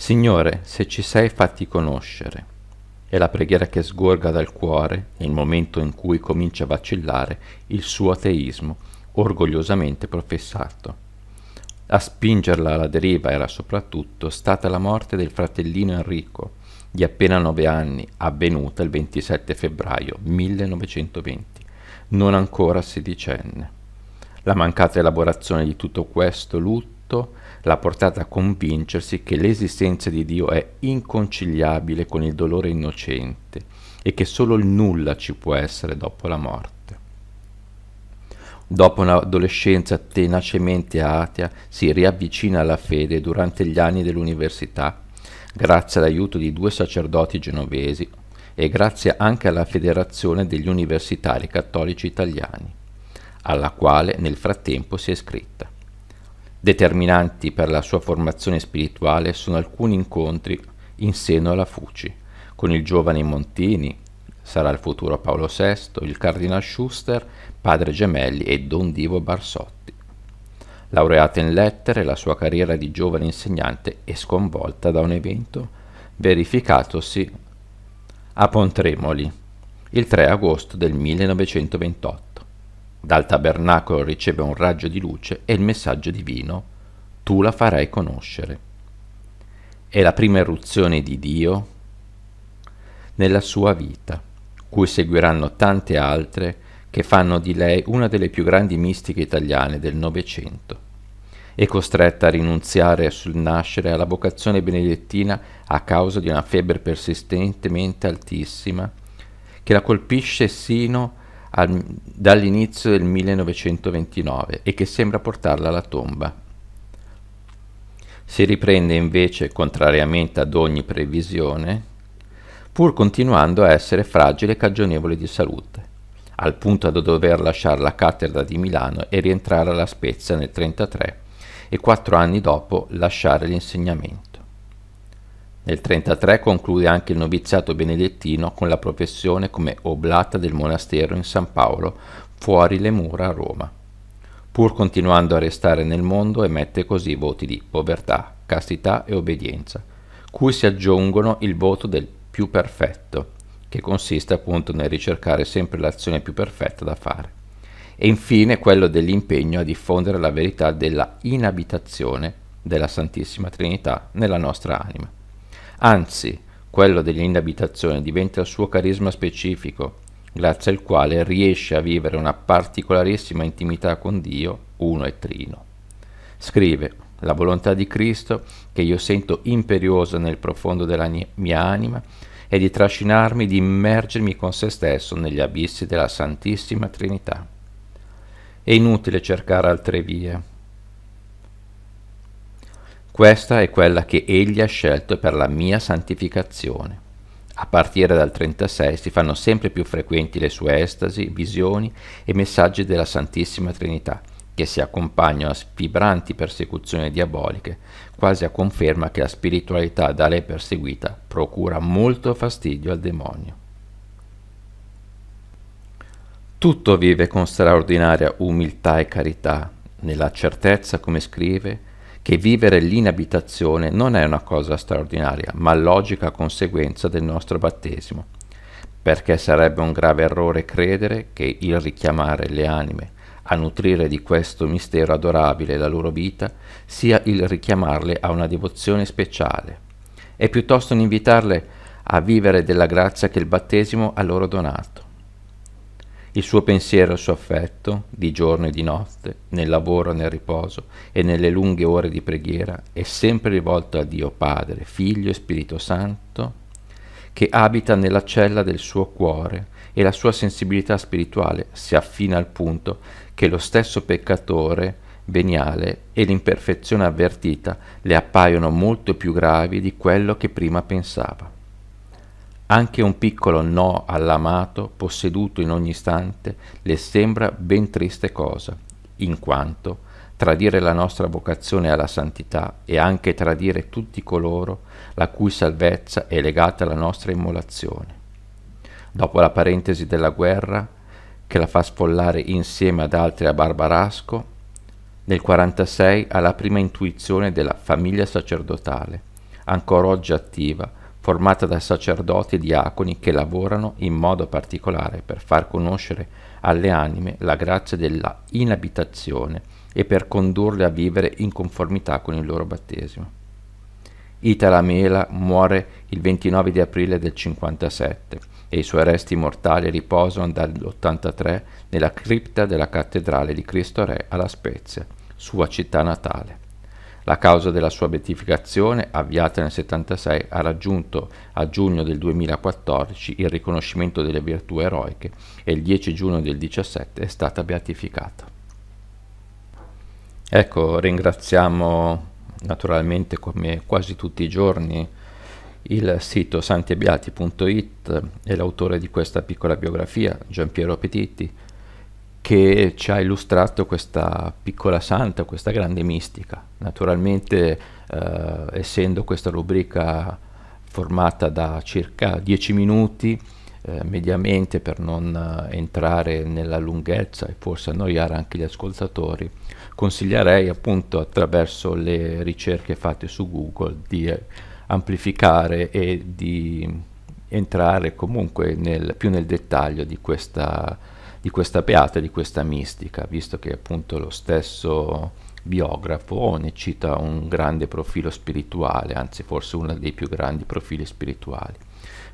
Signore, se ci sei fatti conoscere. È la preghiera che sgorga dal cuore nel momento in cui comincia a vacillare il suo ateismo, orgogliosamente professato. A spingerla alla deriva era soprattutto stata la morte del fratellino Enrico, di appena nove anni, avvenuta il 27 febbraio 1920, non ancora sedicenne. La mancata elaborazione di tutto questo lutto tutto l'ha portata a convincersi che l'esistenza di Dio è inconciliabile con il dolore innocente e che solo il nulla ci può essere dopo la morte. Dopo un'adolescenza tenacemente atea, si riavvicina alla fede durante gli anni dell'università, grazie all'aiuto di due sacerdoti genovesi e grazie anche alla Federazione degli Universitari Cattolici Italiani, alla quale nel frattempo si è iscritta. Determinanti per la sua formazione spirituale sono alcuni incontri in seno alla Fuci, con il giovane Montini, sarà il futuro Paolo VI, il Cardinal Schuster, Padre Gemelli e Don Divo Barsotti. Laureata in lettere, la sua carriera di giovane insegnante è sconvolta da un evento verificatosi a Pontremoli il 3 agosto del 1928 dal tabernacolo riceve un raggio di luce e il messaggio divino, tu la farai conoscere. È la prima eruzione di Dio nella sua vita, cui seguiranno tante altre che fanno di lei una delle più grandi mistiche italiane del Novecento. È costretta a rinunziare sul nascere alla vocazione benedettina a causa di una febbre persistentemente altissima che la colpisce sino a al, dall'inizio del 1929 e che sembra portarla alla tomba. Si riprende invece, contrariamente ad ogni previsione, pur continuando a essere fragile e cagionevole di salute, al punto da dover lasciare la cattedra di Milano e rientrare alla Spezia nel 1933 e quattro anni dopo lasciare l'insegnamento. Nel 1933 conclude anche il noviziato benedettino con la professione come oblata del monastero in San Paolo, fuori le mura a Roma. Pur continuando a restare nel mondo emette così voti di povertà, castità e obbedienza, cui si aggiungono il voto del più perfetto, che consiste appunto nel ricercare sempre l'azione più perfetta da fare. E infine quello dell'impegno a diffondere la verità della inabitazione della Santissima Trinità nella nostra anima. Anzi, quello dell'inabitazione diventa il suo carisma specifico, grazie al quale riesce a vivere una particolarissima intimità con Dio, uno e trino. Scrive, la volontà di Cristo, che io sento imperiosa nel profondo della mia anima, è di trascinarmi, di immergermi con se stesso negli abissi della Santissima Trinità. È inutile cercare altre vie, questa è quella che egli ha scelto per la mia santificazione. A partire dal 36 si fanno sempre più frequenti le sue estasi, visioni e messaggi della Santissima Trinità, che si accompagnano a vibranti persecuzioni diaboliche, quasi a conferma che la spiritualità da lei perseguita procura molto fastidio al demonio. Tutto vive con straordinaria umiltà e carità, nella certezza, come scrive, che vivere l'inabitazione non è una cosa straordinaria, ma logica conseguenza del nostro battesimo, perché sarebbe un grave errore credere che il richiamare le anime a nutrire di questo mistero adorabile la loro vita sia il richiamarle a una devozione speciale, e piuttosto un invitarle a vivere della grazia che il battesimo ha loro donato il suo pensiero e il suo affetto, di giorno e di notte, nel lavoro e nel riposo e nelle lunghe ore di preghiera, è sempre rivolto a Dio Padre, Figlio e Spirito Santo, che abita nella cella del suo cuore e la sua sensibilità spirituale si affina al punto che lo stesso peccatore veniale e l'imperfezione avvertita le appaiono molto più gravi di quello che prima pensava. Anche un piccolo no all'amato, posseduto in ogni istante, le sembra ben triste cosa, in quanto tradire la nostra vocazione alla santità e anche tradire tutti coloro la cui salvezza è legata alla nostra immolazione. Dopo la parentesi della guerra, che la fa sfollare insieme ad altri a Barbarasco, nel 1946 ha la prima intuizione della famiglia sacerdotale, ancora oggi attiva, formata da sacerdoti e diaconi che lavorano in modo particolare per far conoscere alle anime la grazia della inabitazione e per condurle a vivere in conformità con il loro battesimo. Itala Mela muore il 29 di aprile del 57 e i suoi resti mortali riposano dall'83 nella cripta della cattedrale di Cristo Re alla Spezia, sua città natale. La causa della sua beatificazione, avviata nel 76, ha raggiunto a giugno del 2014 il riconoscimento delle virtù eroiche e il 10 giugno del 17 è stata beatificata. Ecco, ringraziamo naturalmente come quasi tutti i giorni il sito santiabiati.it e l'autore di questa piccola biografia, Gian Piero Petitti, che ci ha illustrato questa piccola santa, questa grande mistica. Naturalmente, eh, essendo questa rubrica formata da circa 10 minuti, eh, mediamente per non eh, entrare nella lunghezza e forse annoiare anche gli ascoltatori, consiglierei appunto attraverso le ricerche fatte su Google di eh, amplificare e di entrare comunque nel, più nel dettaglio di questa di questa beata, di questa mistica, visto che appunto lo stesso biografo ne cita un grande profilo spirituale, anzi forse uno dei più grandi profili spirituali.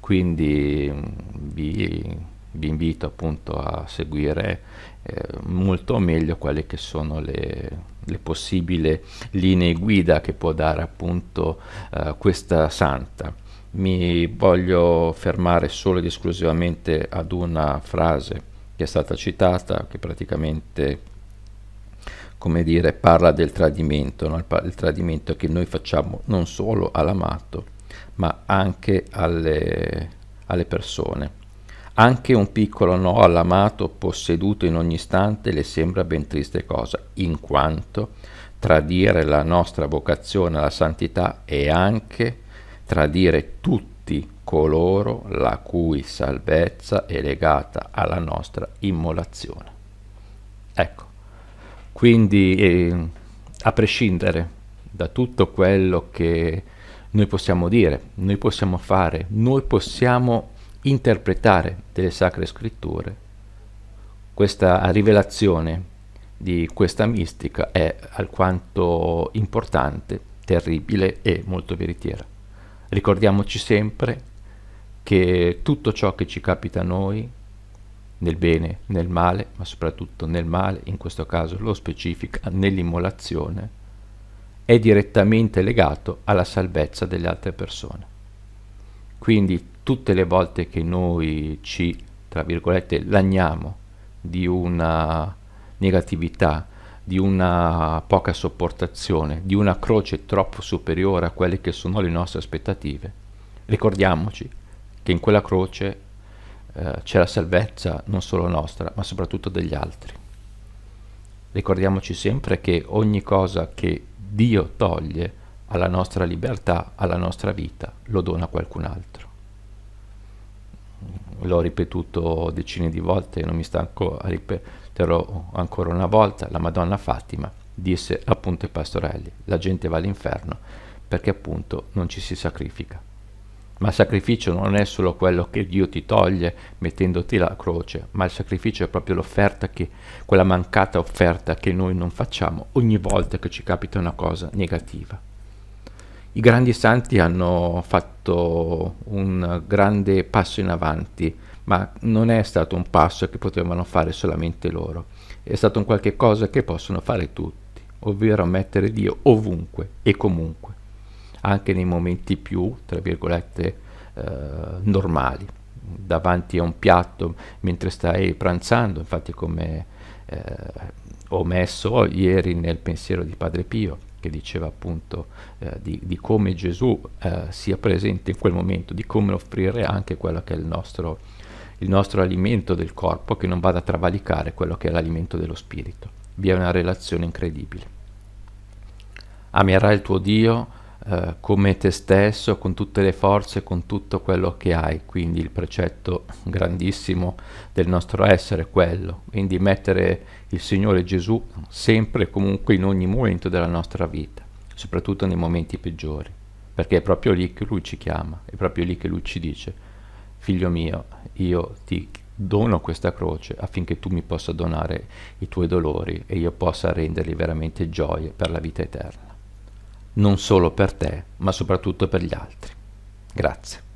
Quindi vi, vi invito appunto a seguire eh, molto meglio quelle che sono le, le, possibili linee guida che può dare appunto eh, questa santa mi voglio fermare solo ed esclusivamente ad una frase che è stata citata, che praticamente come dire, parla del tradimento, no? il tradimento che noi facciamo non solo all'amato, ma anche alle, alle persone. Anche un piccolo no all'amato posseduto in ogni istante le sembra ben triste cosa, in quanto tradire la nostra vocazione alla santità è anche tradire tutto tutti coloro la cui salvezza è legata alla nostra immolazione. Ecco, quindi eh, a prescindere da tutto quello che noi possiamo dire, noi possiamo fare, noi possiamo interpretare delle sacre scritture, questa rivelazione di questa mistica è alquanto importante, terribile e molto veritiera. Ricordiamoci sempre che tutto ciò che ci capita a noi, nel bene, nel male, ma soprattutto nel male, in questo caso lo specifica, nell'immolazione, è direttamente legato alla salvezza delle altre persone. Quindi tutte le volte che noi ci, tra virgolette, lagniamo di una negatività di una poca sopportazione, di una croce troppo superiore a quelle che sono le nostre aspettative. Ricordiamoci che in quella croce eh, c'è la salvezza non solo nostra, ma soprattutto degli altri. Ricordiamoci sempre che ogni cosa che Dio toglie alla nostra libertà, alla nostra vita, lo dona a qualcun altro. L'ho ripetuto decine di volte, non mi stanco a ripetere ripeterò ancora una volta, la Madonna Fatima disse appunto ai pastorelli, la gente va all'inferno perché appunto non ci si sacrifica. Ma il sacrificio non è solo quello che Dio ti toglie mettendoti la croce, ma il sacrificio è proprio l'offerta che, quella mancata offerta che noi non facciamo ogni volta che ci capita una cosa negativa. I grandi santi hanno fatto un grande passo in avanti ma non è stato un passo che potevano fare solamente loro, è stato un qualche cosa che possono fare tutti, ovvero mettere Dio ovunque e comunque, anche nei momenti più, tra virgolette, eh, normali, davanti a un piatto mentre stai pranzando, infatti come eh, ho messo ieri nel pensiero di Padre Pio, che diceva appunto eh, di, di, come Gesù eh, sia presente in quel momento, di come offrire anche quello che è il nostro il nostro alimento del corpo che non vada a travalicare quello che è l'alimento dello spirito. Vi è una relazione incredibile. Amerai il tuo Dio eh, come te stesso, con tutte le forze, con tutto quello che hai. Quindi il precetto grandissimo del nostro essere è quello. Quindi mettere il Signore Gesù sempre e comunque in ogni momento della nostra vita, soprattutto nei momenti peggiori perché è proprio lì che lui ci chiama, è proprio lì che lui ci dice figlio mio, io ti dono questa croce affinché tu mi possa donare i tuoi dolori e io possa renderli veramente gioie per la vita eterna, non solo per te, ma soprattutto per gli altri. Grazie.